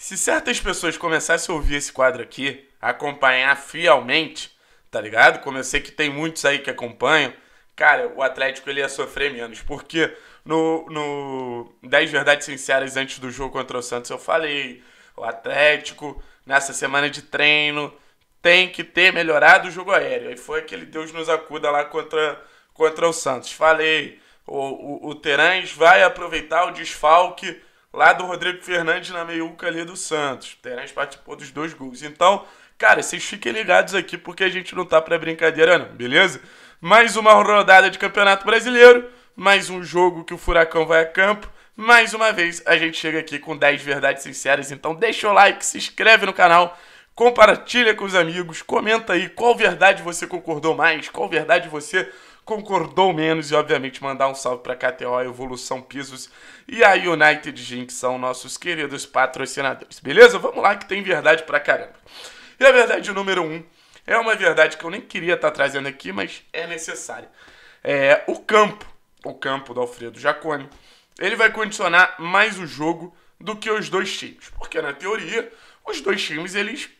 Se certas pessoas começassem a ouvir esse quadro aqui, acompanhar fielmente, tá ligado? Como eu sei que tem muitos aí que acompanham, cara, o Atlético ele ia sofrer menos. Porque no, no 10 Verdades Sinceras antes do jogo contra o Santos eu falei: o Atlético, nessa semana de treino, tem que ter melhorado o jogo aéreo. E foi aquele Deus nos acuda lá contra, contra o Santos. Falei: o, o, o Terãs vai aproveitar o desfalque lá do Rodrigo Fernandes na meiuca ali do Santos. Terence participou dos dois gols. Então, cara, vocês fiquem ligados aqui porque a gente não tá pra brincadeira, não, beleza? Mais uma rodada de Campeonato Brasileiro, mais um jogo que o Furacão vai a campo. Mais uma vez, a gente chega aqui com 10 verdades sinceras. Então, deixa o like, se inscreve no canal, compartilha com os amigos, comenta aí qual verdade você concordou mais, qual verdade você concordou menos e, obviamente, mandar um salve para KTO, Evolução Pisos e a United Gin, que são nossos queridos patrocinadores. Beleza? Vamos lá que tem verdade pra caramba. E a verdade número 1 um é uma verdade que eu nem queria estar tá trazendo aqui, mas é necessária. É, o campo, o campo do Alfredo Jacone, ele vai condicionar mais o jogo do que os dois times. Porque, na teoria, os dois times, eles,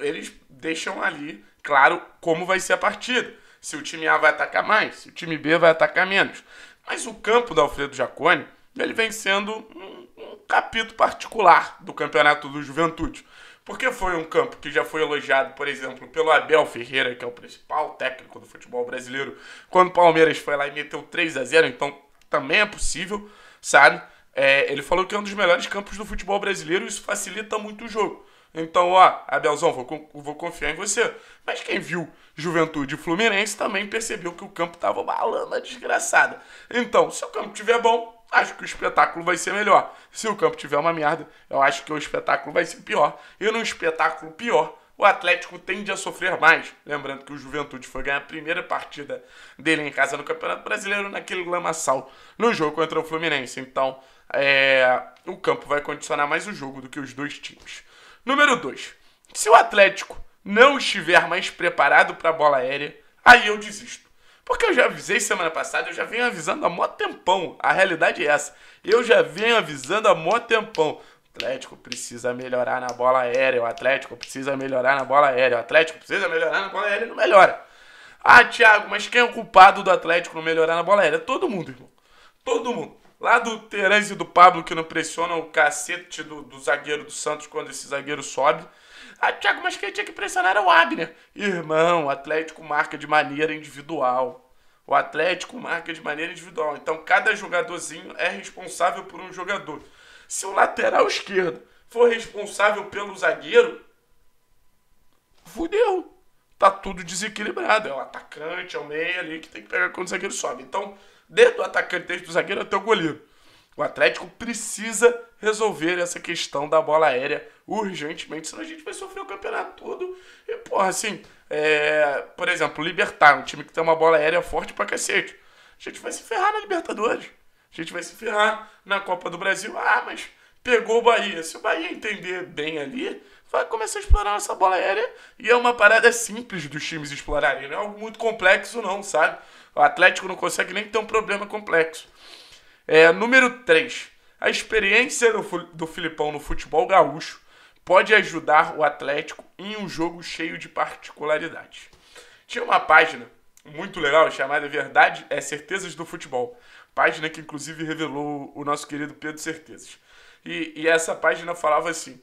eles deixam ali, claro, como vai ser a partida se o time A vai atacar mais, se o time B vai atacar menos. Mas o campo da Alfredo Jaconi, ele vem sendo um, um capítulo particular do Campeonato do Juventude. Porque foi um campo que já foi elogiado, por exemplo, pelo Abel Ferreira, que é o principal técnico do futebol brasileiro, quando o Palmeiras foi lá e meteu 3 a 0 então também é possível, sabe? É, ele falou que é um dos melhores campos do futebol brasileiro e isso facilita muito o jogo. Então, ó, Abelzão, vou, vou confiar em você. Mas quem viu Juventude Fluminense também percebeu que o campo tava balando a desgraçada. Então, se o campo tiver bom, acho que o espetáculo vai ser melhor. Se o campo tiver uma merda, eu acho que o espetáculo vai ser pior. E num espetáculo pior, o Atlético tende a sofrer mais. Lembrando que o Juventude foi ganhar a primeira partida dele em casa no Campeonato Brasileiro naquele lamaçal no jogo contra o Fluminense. Então, é, o campo vai condicionar mais o jogo do que os dois times. Número 2. Se o Atlético não estiver mais preparado para a bola aérea, aí eu desisto. Porque eu já avisei semana passada, eu já venho avisando há mó tempão. A realidade é essa. Eu já venho avisando há mó tempão. O Atlético precisa melhorar na bola aérea. O Atlético precisa melhorar na bola aérea. O Atlético precisa melhorar na bola aérea e não melhora. Ah, Thiago, mas quem é o culpado do Atlético não melhorar na bola aérea? Todo mundo, irmão. Todo mundo. Lá do Terãs e do Pablo que não pressionam o cacete do, do zagueiro do Santos quando esse zagueiro sobe. Ah, Thiago, mas quem tinha que pressionar era o Abner. Irmão, o Atlético marca de maneira individual. O Atlético marca de maneira individual. Então, cada jogadorzinho é responsável por um jogador. Se o lateral esquerdo for responsável pelo zagueiro, fudeu. Tá tudo desequilibrado. É o atacante, é o meia ali que tem que pegar quando o zagueiro sobe. Então, desde é o atacante, desde o zagueiro até o goleiro. O Atlético precisa resolver essa questão da bola aérea urgentemente, senão a gente vai sofrer o campeonato todo. E, porra, assim, é... por exemplo, Libertar, um time que tem uma bola aérea forte pra cacete. A gente vai se ferrar na Libertadores. A gente vai se ferrar na Copa do Brasil. Ah, mas pegou o Bahia. Se o Bahia entender bem ali, vai começar a explorar essa bola aérea. E é uma parada simples dos times explorarem. Não é algo muito complexo, não, sabe? O Atlético não consegue nem ter um problema complexo. É, número 3. A experiência do, do Filipão no futebol gaúcho pode ajudar o Atlético em um jogo cheio de particularidades. Tinha uma página muito legal chamada Verdade é Certezas do Futebol. Página que inclusive revelou o nosso querido Pedro Certezas. E, e essa página falava assim: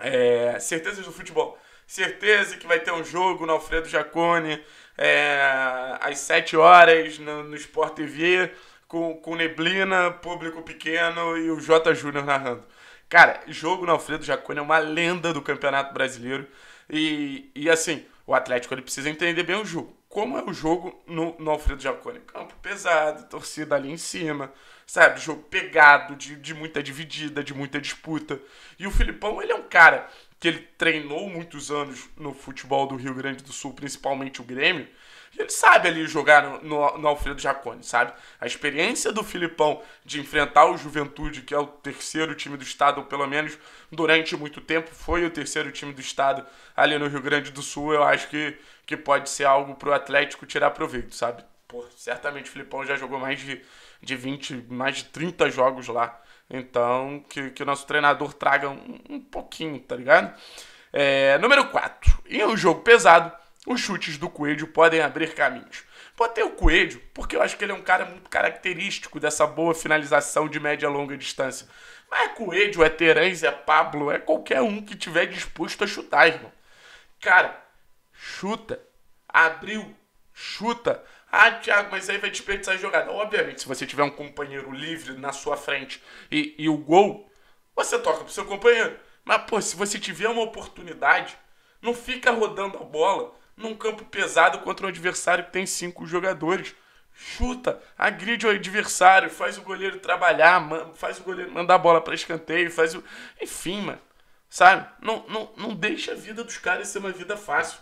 é, Certezas do Futebol certeza que vai ter um jogo no Alfredo Jacone é, às 7 horas no, no Sport TV com, com neblina, público pequeno e o J. Júnior narrando. Cara, jogo no Alfredo Jacone é uma lenda do Campeonato Brasileiro e, e assim, o Atlético ele precisa entender bem o jogo. Como é o jogo no, no Alfredo Jacone? Campo pesado, torcida ali em cima, sabe? Jogo pegado, de, de muita dividida, de muita disputa. E o Filipão, ele é um cara que ele treinou muitos anos no futebol do Rio Grande do Sul, principalmente o Grêmio, ele sabe ali jogar no, no, no Alfredo Jacone, sabe? A experiência do Filipão de enfrentar o Juventude, que é o terceiro time do estado, ou pelo menos durante muito tempo foi o terceiro time do estado ali no Rio Grande do Sul, eu acho que, que pode ser algo pro Atlético tirar proveito, sabe? Pô, certamente o Filipão já jogou mais de, de 20, mais de 30 jogos lá então, que, que o nosso treinador traga um, um pouquinho, tá ligado? É, número 4. Em um jogo pesado, os chutes do Coelho podem abrir caminhos. ter o Coelho porque eu acho que ele é um cara muito característico dessa boa finalização de média e longa distância. Mas é Coelho, é Terence, é Pablo, é qualquer um que tiver disposto a chutar, irmão. Cara, chuta, abriu, chuta. Ah, Thiago, mas aí vai desperdiçar a jogada. Obviamente, se você tiver um companheiro livre na sua frente e, e o gol, você toca pro seu companheiro. Mas, pô, se você tiver uma oportunidade, não fica rodando a bola num campo pesado contra um adversário que tem cinco jogadores. Chuta, agride o adversário, faz o goleiro trabalhar, faz o goleiro mandar a bola para escanteio, faz o. Enfim, mano. Sabe? Não, não, não deixa a vida dos caras ser uma vida fácil.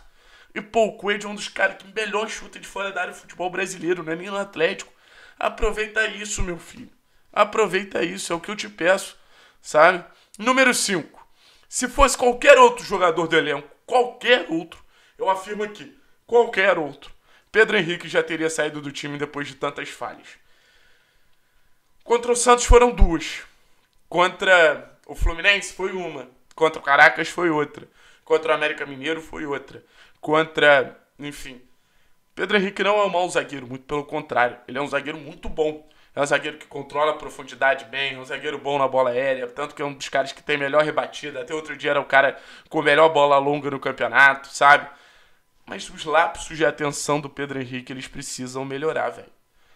E pô, o Coelho é um dos caras que melhor chuta de fora da área do futebol brasileiro, não é nem no Atlético. Aproveita isso, meu filho. Aproveita isso, é o que eu te peço, sabe? Número 5. Se fosse qualquer outro jogador do elenco, qualquer outro, eu afirmo aqui, qualquer outro, Pedro Henrique já teria saído do time depois de tantas falhas. Contra o Santos foram duas. Contra o Fluminense foi uma. Contra o Caracas foi outra. Contra o América Mineiro foi outra. Contra, enfim. Pedro Henrique não é um mau zagueiro, muito pelo contrário. Ele é um zagueiro muito bom. É um zagueiro que controla a profundidade bem, é um zagueiro bom na bola aérea, tanto que é um dos caras que tem melhor rebatida. Até outro dia era o cara com a melhor bola longa no campeonato, sabe? Mas os lapsos de atenção do Pedro Henrique, eles precisam melhorar, velho.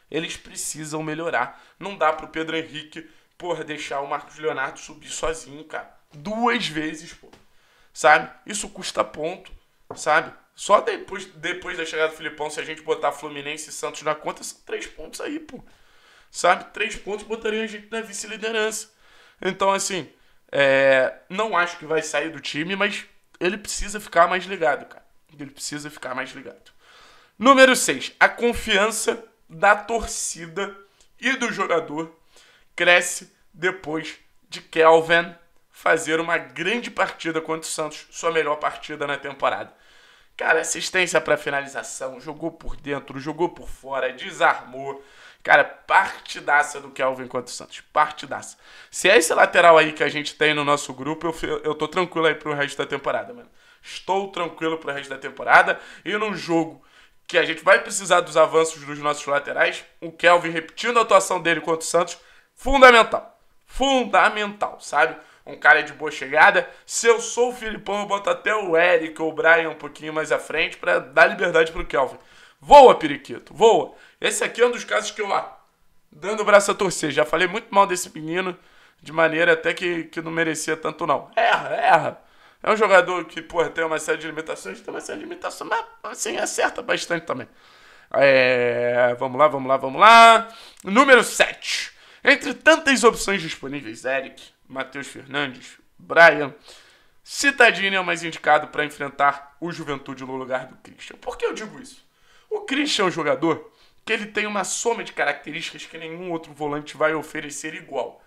Eles precisam melhorar. Não dá pro Pedro Henrique, porra, deixar o Marcos Leonardo subir sozinho, cara. Duas vezes, pô sabe? Isso custa ponto, sabe? Só depois, depois da chegada do Filipão, se a gente botar Fluminense e Santos na conta, são três pontos aí, pô. Sabe? Três pontos botaria a gente na vice-liderança. Então, assim, é... não acho que vai sair do time, mas ele precisa ficar mais ligado, cara. Ele precisa ficar mais ligado. Número 6. A confiança da torcida e do jogador cresce depois de Kelvin fazer uma grande partida contra o Santos, sua melhor partida na temporada. Cara, assistência para finalização, jogou por dentro, jogou por fora, desarmou. Cara, partidaça do Kelvin contra o Santos. Partidaça. Se é esse lateral aí que a gente tem no nosso grupo, eu, eu tô tranquilo aí pro resto da temporada, mano. Estou tranquilo pro resto da temporada. E num jogo que a gente vai precisar dos avanços dos nossos laterais, o Kelvin repetindo a atuação dele contra o Santos, fundamental. Fundamental, sabe? um cara de boa chegada. Se eu sou o Filipão, eu boto até o Eric ou o Brian um pouquinho mais à frente para dar liberdade pro Kelvin. Voa, periquito, voa. Esse aqui é um dos casos que eu, ó, ah, dando o braço a torcer, já falei muito mal desse menino, de maneira até que, que não merecia tanto não. Erra, erra. É um jogador que, porra, tem uma série de limitações, tem uma série de limitações, mas assim, acerta bastante também. É, vamos lá, vamos lá, vamos lá. Número 7. Entre tantas opções disponíveis, Eric, Matheus Fernandes, Brian. Citadini é o mais indicado para enfrentar o Juventude no lugar do Christian. Por que eu digo isso? O Christian é um jogador que ele tem uma soma de características que nenhum outro volante vai oferecer igual.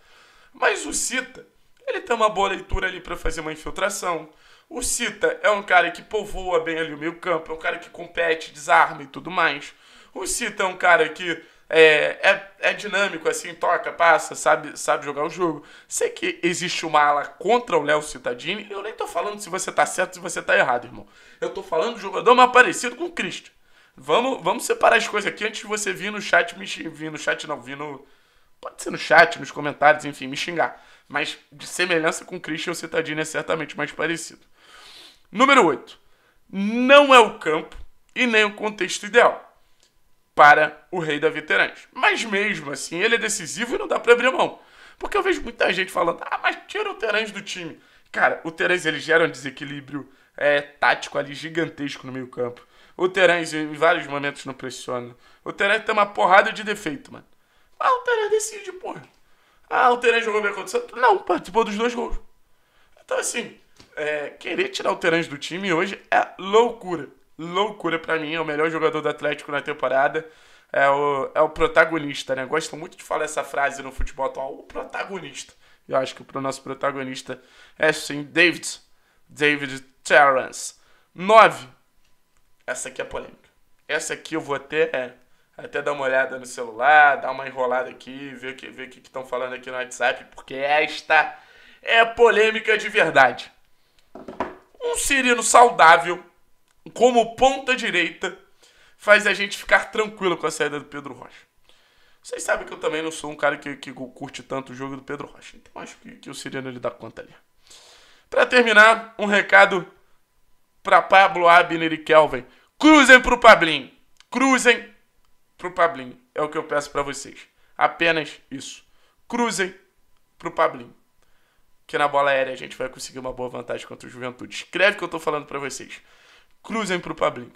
Mas o Cita, ele tem uma boa leitura ali para fazer uma infiltração. O Cita é um cara que povoa bem ali o meio campo, é um cara que compete, desarma e tudo mais. O Cita é um cara que é, é, é, dinâmico, assim, toca, passa, sabe, sabe jogar o jogo. Sei que existe uma ala contra o Léo Cittadini, eu nem tô falando se você tá certo, se você tá errado, irmão. Eu tô falando do jogador mais parecido com o Cristo. Vamos, vamos separar as coisas aqui antes de você vir no chat, me vir no chat não, vir no... Pode ser no chat, nos comentários, enfim, me xingar. Mas de semelhança com o Christian, o Cittadini é certamente mais parecido. Número 8. Não é o campo e nem o contexto ideal para o rei da Veterans. Mas mesmo assim, ele é decisivo e não dá para abrir mão. Porque eu vejo muita gente falando, ah, mas tira o Terans do time. Cara, o Terans ele gera um desequilíbrio é, tático ali gigantesco no meio campo. O Terans em vários momentos não pressiona. O Terans tem uma porrada de defeito, mano. Ah, o Terans decide, porra. Ah, o Terans jogou bem contra o Não, participou dos dois gols. Então, assim, é, querer tirar o Terans do time hoje é loucura loucura para mim, é o melhor jogador do Atlético na temporada. É o, é o protagonista, né? Gosto muito de falar essa frase no futebol atual, o protagonista. Eu acho que o nosso protagonista é sim David, David Terrence. 9. Essa aqui é polêmica. Essa aqui eu vou até, é, até dar uma olhada no celular, dar uma enrolada aqui, ver o que ver o que estão falando aqui no WhatsApp, porque esta é polêmica de verdade. Um Cirino saudável como ponta direita, faz a gente ficar tranquilo com a saída do Pedro Rocha. Vocês sabem que eu também não sou um cara que, que curte tanto o jogo do Pedro Rocha. Então acho que, que o Siriano ele dá conta ali. Para terminar, um recado para Pablo Abner e Kelvin. Cruzem pro Pablinho. Cruzem pro Pablinho. É o que eu peço para vocês. Apenas isso. Cruzem pro Pablinho. Que na bola aérea a gente vai conseguir uma boa vantagem contra o Juventude. Escreve o que eu tô falando para vocês cruzem para o Pablinho.